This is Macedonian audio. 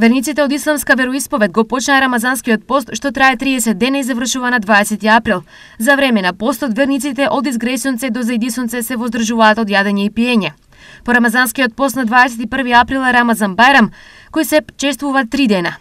Верниците од исламска вероисповед го почнаа рамазанскиот пост што трае 30 дена и завршува на 20 април. За време на постот верниците од изгресонце до заидисонце се воздржуваат од јадење и пиење. По рамазанскиот пост на 21 април е Рамазан Байрам, кој се чествува три дена.